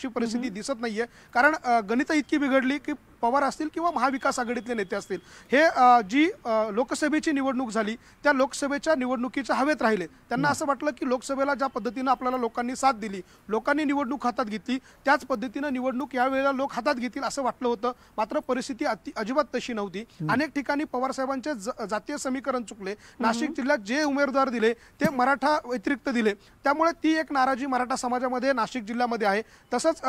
अशी परिस्थिती दिसत नाहीये कारण गणित इतकी बिघडली की पवार असतील किंवा महाविकास आघाडीतले नेते असतील हे जी लोकसभेची निवडणूक झाली त्या लोकसभेच्या निवडणुकीच्या हवेत राहिले त्यांना असं वाटलं की लोकसभेला ज्या पद्धतीनं आपल्याला लोकांनी साथ दिली लोकांनी निवडणूक हातात घेतली त्याच पद्धतीनं निवडणूक यावेळेला लोक हातात घेतील असं वाटलं होतं मात्र परिस्थिती अति अजिबात तशी नव्हती अनेक ठिकाणी पवारसाहेबांचे जातीय समीकरण चुकले नाशिक जिल्ह्यात जे उमेदवार दिले ते मराठा व्यतिरिक्त दिले त्यामुळे ती एक नाराजी मराठा समाजामध्ये नाशिक जिल्ह्यामध्ये आहे तसंच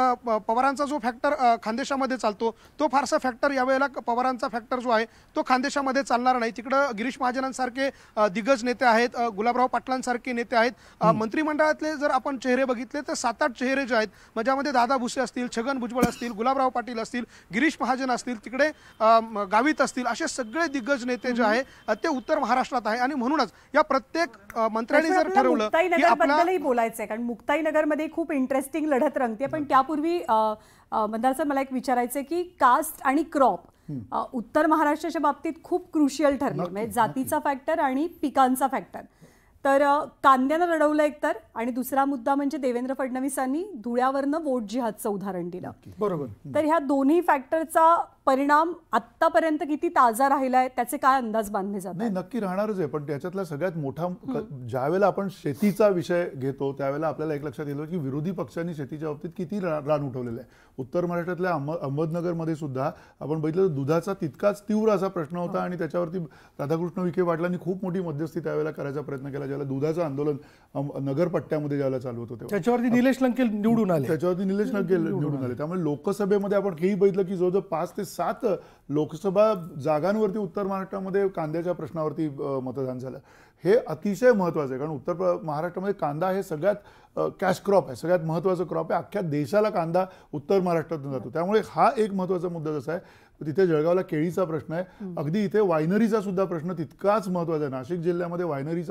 पवारांचा जो फॅक्टर खानदेशामध्ये चालतो तो फार फारसा फॅक्टर यावेळेला पवारांचा फॅक्टर जो आहे तो खानदेशामध्ये चालणार नाही तिकडं गिरीश महाजनांसारखे दिग्गज नेते आहेत गुलाबराव पाटलांसारखे नेते आहेत मंत्रिमंडळातले जर आपण चेहरे बघितले तर सात आठ चेहरे जे आहेत ज्यामध्ये दादा भुसे असतील छगन भुजबळ असतील गुलाबराव पाटील असतील गिरीश महाजन असतील तिकडे गावित असतील असे सगळे दिग्गज नेते जे आहे ते उत्तर महाराष्ट्रात आहे आणि म्हणूनच या प्रत्येक मंत्र्यांनी जर ठरवलं आहे कारण मुक्ताईनगरमध्ये खूप इंटरेस्टिंग लढत रंगते पण त्यापूर्वी मंदार सर मला एक विचारायचं की कास्ट आणि क्रॉप उत्तर महाराष्ट्राच्या बाबतीत खूप क्रुशियल ठरले म्हणजे जातीचा फॅक्टर आणि पिकांचा फॅक्टर तर कांद्यानं रडवलं एकतर आणि दुसरा मुद्दा म्हणजे देवेंद्र फडणवीसांनी धुळ्यावरनं वोट जिहादचं उदाहरण दिलं बरोबर तर ह्या दोन्ही फॅक्टरचा परिणाम आतापर्यंत किती ताजा राहिला आहे त्याचे काय अंदाज बांधले जातात नाही नक्की राहणारच आहे पण त्याच्यातला सगळ्यात मोठा ज्यावेळेला आपण शेतीचा विषय घेतो त्यावेळेला आपल्याला एक लक्षात येतो की विरोधी पक्षांनी शेतीच्या बाबतीत किती रान उठवलेलं आहे उत्तर महाराष्ट्रातल्या अहम अहमदनगरमध्ये सुद्धा आपण बघितलं दुधाचा तितकाच तीव्र असा प्रश्न होता आणि त्याच्यावरती राधाकृष्ण विखे पाटलांनी खूप मोठी मध्यस्थी त्यावेळेला करायचा प्रयत्न केला ज्याला दुधाचं आंदोलन नगरपट्ट्यामध्ये ज्याला चालू होतं त्याच्यावरती निलेश लंकेल निवडून आले त्याच्यावरती निलेश लंकेल निवडून आले त्यामुळे लोकसभेमध्ये आपण हेही बघितलं की जवळजवळ पाच ते सात लोकसभा जागांवरती उत्तर महाराष्ट्रामध्ये कांद्याच्या प्रश्नावरती मतदान झालं हे अतिशय महत्त्वाचं आहे कारण उत्तर महाराष्ट्रामध्ये कांदा हे सगळ्यात कॅश क्रॉप आहे सगळ्यात महत्त्वाचं क्रॉप आहे अख्ख्या देशाला कांदा उत्तर महाराष्ट्रातून जातो त्यामुळे हा एक महत्त्वाचा मुद्दा जसा आहे तिथे जळगावला केळीचा प्रश्न आहे अगदी इथे वायनरीचा सुद्धा प्रश्न तितकाच महत्त्वाचा आहे नाशिक जिल्ह्यामध्ये वायनरीचा